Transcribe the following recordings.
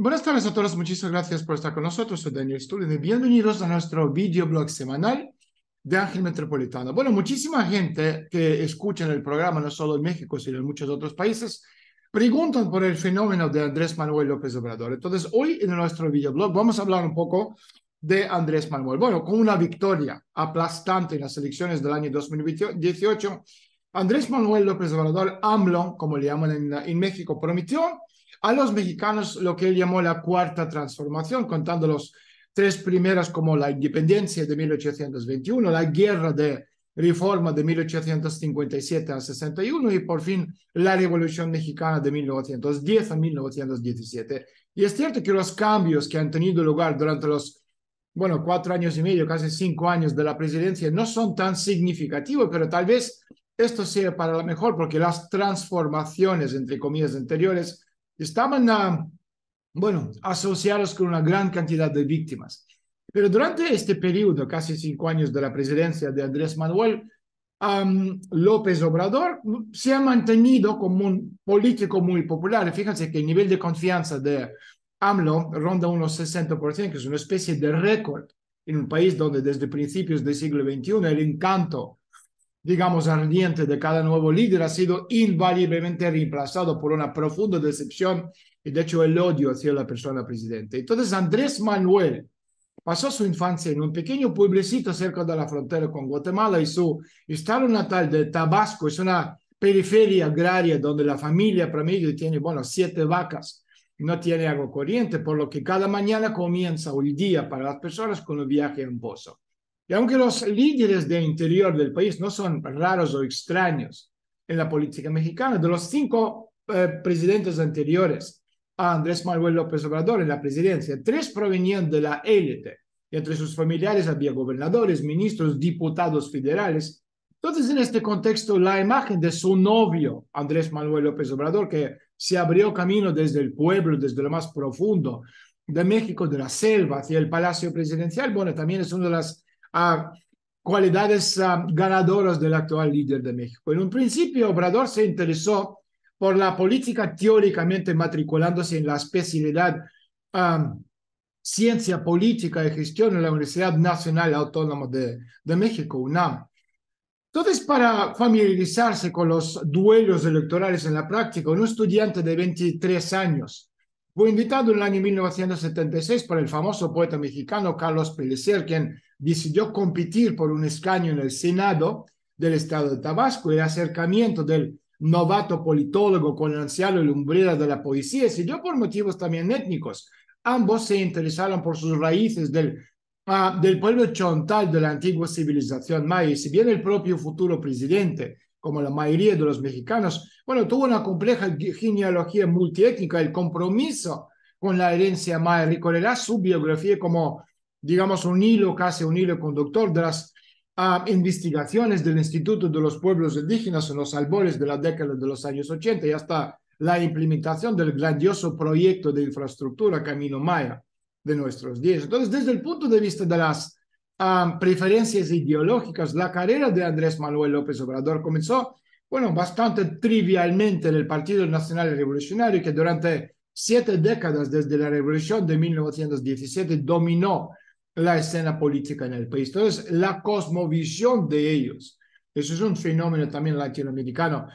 Buenas tardes a todos, muchísimas gracias por estar con nosotros. Soy Daniel Stulin y bienvenidos a nuestro videoblog semanal de Ángel Metropolitano. Bueno, muchísima gente que escucha en el programa, no solo en México, sino en muchos otros países, preguntan por el fenómeno de Andrés Manuel López Obrador. Entonces, hoy en nuestro videoblog vamos a hablar un poco de Andrés Manuel. Bueno, con una victoria aplastante en las elecciones del año 2018, Andrés Manuel López Obrador, AMLO, como le llaman en, en México, prometió a los mexicanos lo que él llamó la cuarta transformación, contando los tres primeras como la independencia de 1821, la guerra de reforma de 1857 a 61 y por fin la revolución mexicana de 1910 a 1917. Y es cierto que los cambios que han tenido lugar durante los, bueno, cuatro años y medio, casi cinco años de la presidencia no son tan significativos, pero tal vez esto sea para lo mejor porque las transformaciones, entre comillas, anteriores estaban, bueno, asociados con una gran cantidad de víctimas. Pero durante este periodo, casi cinco años de la presidencia de Andrés Manuel, López Obrador se ha mantenido como un político muy popular. Fíjense que el nivel de confianza de AMLO ronda unos 60%, que es una especie de récord en un país donde desde principios del siglo XXI el encanto digamos, ardiente de cada nuevo líder ha sido invariablemente reemplazado por una profunda decepción y, de hecho, el odio hacia la persona presidente. Entonces, Andrés Manuel pasó su infancia en un pequeño pueblecito cerca de la frontera con Guatemala y su estado natal de Tabasco es una periferia agraria donde la familia promedio tiene, bueno, siete vacas y no tiene agua corriente, por lo que cada mañana comienza el día para las personas con un viaje en pozo. Y aunque los líderes del interior del país no son raros o extraños en la política mexicana, de los cinco eh, presidentes anteriores a Andrés Manuel López Obrador en la presidencia, tres provenían de la élite. Y entre sus familiares había gobernadores, ministros, diputados federales. Entonces, en este contexto, la imagen de su novio, Andrés Manuel López Obrador, que se abrió camino desde el pueblo, desde lo más profundo de México, de la selva, hacia el Palacio Presidencial, bueno, también es una de las a cualidades ah, ganadoras del actual líder de México. En un principio, Obrador se interesó por la política teóricamente matriculándose en la especialidad ah, Ciencia Política y Gestión en la Universidad Nacional Autónoma de, de México, UNAM. Entonces, para familiarizarse con los duelos electorales en la práctica, un estudiante de 23 años fue invitado en el año 1976 por el famoso poeta mexicano Carlos Pellicer, quien decidió competir por un escaño en el Senado del Estado de Tabasco. El acercamiento del novato politólogo con el anciano lumbrera de la poesía se dio por motivos también étnicos. Ambos se interesaron por sus raíces del ah, del pueblo chontal de la antigua civilización maya, si bien el propio futuro presidente como la mayoría de los mexicanos, bueno, tuvo una compleja genealogía multiétnica, el compromiso con la herencia maya. Recorrerá su biografía como, digamos, un hilo, casi un hilo conductor de las ah, investigaciones del Instituto de los Pueblos Indígenas en los albores de la década de los años 80 y hasta la implementación del grandioso proyecto de infraestructura Camino Maya de nuestros días. Entonces, desde el punto de vista de las preferencias ideológicas, la carrera de Andrés Manuel López Obrador comenzó, bueno, bastante trivialmente en el Partido Nacional Revolucionario, que durante siete décadas desde la revolución de 1917 dominó la escena política en el país. Entonces, la cosmovisión de ellos, eso es un fenómeno también latinoamericano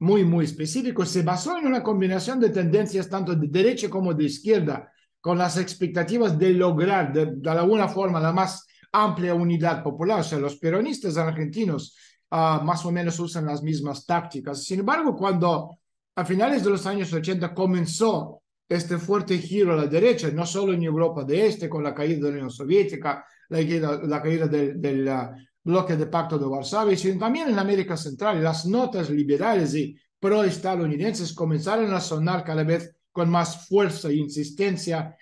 muy, muy específico, se basó en una combinación de tendencias tanto de derecha como de izquierda, con las expectativas de lograr de, de alguna forma la más amplia unidad popular. O sea, los peronistas argentinos ah, más o menos usan las mismas tácticas. Sin embargo, cuando a finales de los años 80 comenzó este fuerte giro a la derecha, no solo en Europa de Este, con la caída de la Unión Soviética, la, caída del, ah, bloque de pacto de Varsovia, sino también en América Central, las notas liberales y proestadounidenses comenzaron a sonar cada vez con más fuerza e insistencia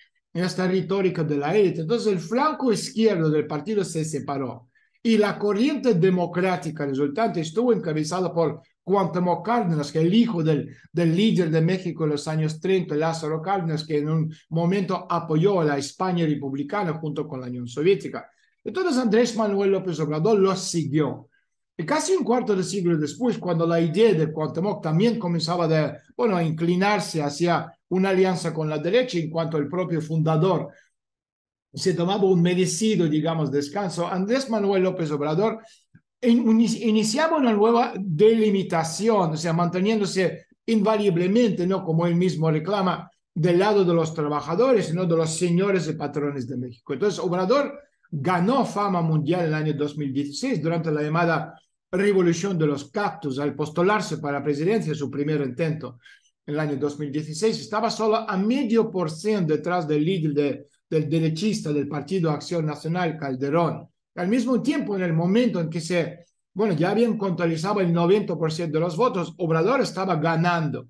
esta retórica de la élite. Entonces el flanco izquierdo del partido se separó y la corriente democrática resultante estuvo encabezada por Cuauhtémoc Cárdenas, que el hijo del, del líder de México en los años 30, Lázaro Cárdenas, que en un momento apoyó a la España republicana junto con la Unión Soviética. Entonces Andrés Manuel López Obrador lo siguió. Y casi un cuarto de siglo después, cuando la idea de Cuauhtémoc también comenzaba bueno, a inclinarse hacia una alianza con la derecha en cuanto el propio fundador se tomaba un merecido, digamos, descanso. Andrés Manuel López Obrador iniciaba una nueva delimitación, o sea, manteniéndose invariablemente, ¿no? Como él mismo reclama, del lado de los trabajadores, sino de los señores y patrones de México. Entonces, Obrador ganó fama mundial en el año 2016 durante la llamada revolución de los cactus al postularse para la presidencia, su primer intento en el año 2016, estaba solo a medio por ciento detrás del líder del derechista del Partido Acción Nacional, Calderón. Al mismo tiempo, en el momento en que se, bueno, ya habían contabilizado el 90% de los votos, Obrador estaba ganando,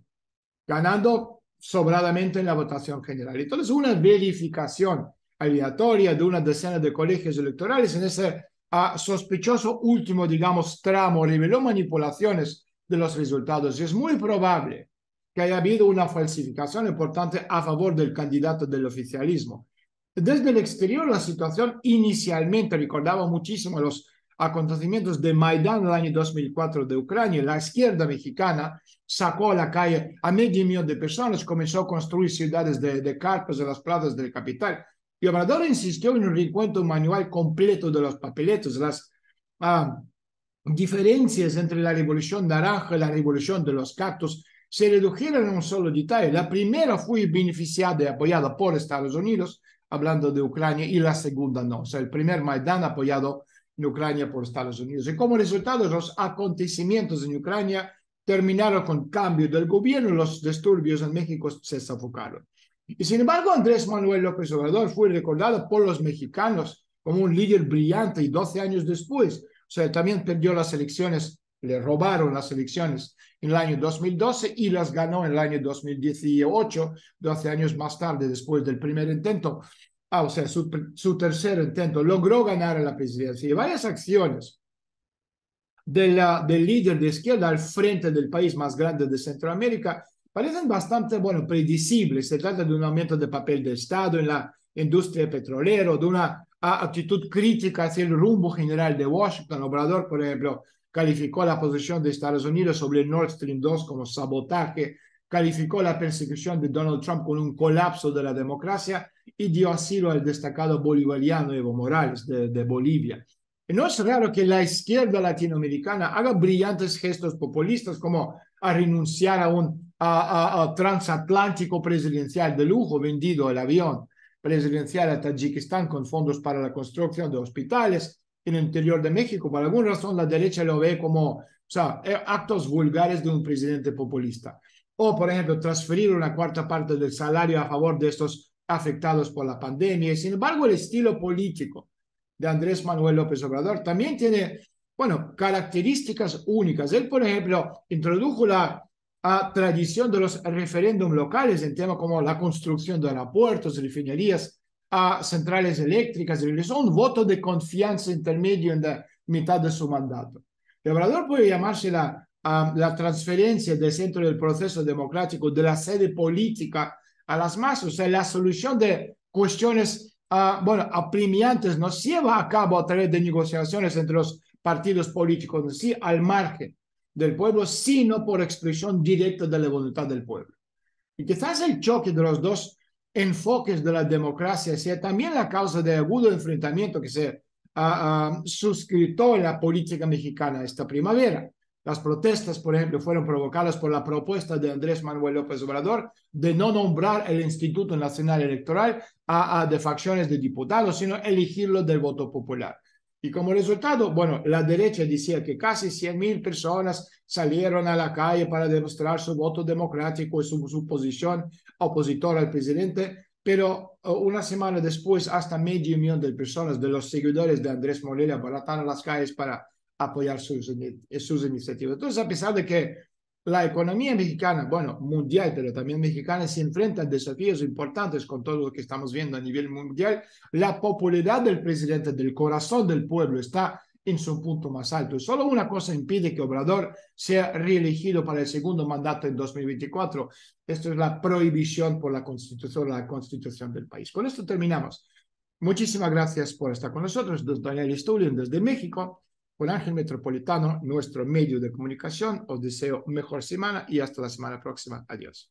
ganando sobradamente en la votación general. Entonces, una verificación aleatoria de una decena de colegios electorales en ese ah, sospechoso último, digamos, tramo reveló manipulaciones de los resultados. Y es muy probable que haya habido una falsificación importante a favor del candidato del oficialismo. Desde el exterior, la situación inicialmente recordaba muchísimo los acontecimientos de Maidán el año 2004 de Ucrania. La izquierda mexicana sacó a la calle a medio millón de personas, comenzó a construir ciudades de, de carpas en las plazas del capital. Y Obrador insistió en un recuento manual completo de los papeletos, las ah, diferencias entre la revolución naranja y la revolución de los cactus, se redujeron en un solo detalle. La primera fue beneficiada y apoyada por Estados Unidos, hablando de Ucrania, y la segunda no. O sea, el primer Maidán apoyado en Ucrania por Estados Unidos. Y como resultado, los acontecimientos en Ucrania terminaron con cambio del gobierno y los disturbios en México se sofocaron. Y sin embargo, Andrés Manuel López Obrador fue recordado por los mexicanos como un líder brillante y 12 años después, o sea, también perdió las elecciones le robaron las elecciones en el año 2012 y las ganó en el año 2018, 12 años más tarde, después del primer intento, ah, o sea, su, su tercer intento, logró ganar la presidencia. Y varias acciones de la, del líder de izquierda al frente del país más grande de Centroamérica parecen bastante, bueno, predecibles. Se trata de un aumento de papel del Estado en la industria petrolera, de una actitud crítica hacia el rumbo general de Washington. Obrador, por ejemplo, calificó la posición de Estados Unidos sobre Nord Stream 2 como sabotaje, calificó la persecución de Donald Trump con un colapso de la democracia y dio asilo al destacado bolivariano Evo Morales de, Bolivia. no es raro que la izquierda latinoamericana haga brillantes gestos populistas como a renunciar a un a, transatlántico presidencial de lujo vendido al avión presidencial a Tajikistán con fondos para la construcción de hospitales, en el interior de México. Por alguna razón la derecha lo ve como o sea, eh, actos vulgares de un presidente populista. O, por ejemplo, transferir una cuarta parte del salario a favor de estos afectados por la pandemia. Sin embargo, el estilo político de Andrés Manuel López Obrador también tiene, bueno, características únicas. Él, por ejemplo, introdujo la tradición de los referéndums locales en temas como la construcción de aeropuertos, refinerías, a centrales eléctricas, realizó un voto de confianza intermedio en la mitad de su mandato. El Obrador puede llamarse la, la transferencia del centro del proceso democrático de la sede política a las masas, o sea, la solución de cuestiones, bueno, apremiantes no se lleva a cabo a través de negociaciones entre los partidos políticos, sí al margen del pueblo, sino por expresión directa de la voluntad del pueblo. Y quizás el choque de los dos enfoques de la democracia sea también la causa de agudo enfrentamiento que se ah, ah, suscritó en la política mexicana esta primavera. Las protestas, por ejemplo, fueron provocadas por la propuesta de Andrés Manuel López Obrador de no nombrar el Instituto Nacional Electoral a, de facciones de diputados, sino elegirlo del voto popular. Y como resultado, bueno, la derecha decía que casi 100.000 personas salieron a la calle para demostrar su voto democrático y su, posición opositora al presidente, pero eh, una semana después hasta medio millón de personas de los seguidores de Andrés Moreira barataron las calles para apoyar sus, sus iniciativas. Entonces, a pesar de que la economía mexicana, bueno, mundial, pero también mexicana, se enfrenta a desafíos importantes con todo lo que estamos viendo a nivel mundial. La popularidad del presidente, del corazón del pueblo, está en su punto más alto. Solo una cosa impide que Obrador sea reelegido para el segundo mandato en 2024. Esto es la prohibición por la constitución, la constitución del país. Con esto terminamos. Muchísimas gracias por estar con nosotros. Daniel Stulin desde México. Con Ángel Metropolitano, nuestro medio de comunicación, os deseo mejor semana y hasta la semana próxima. Adiós.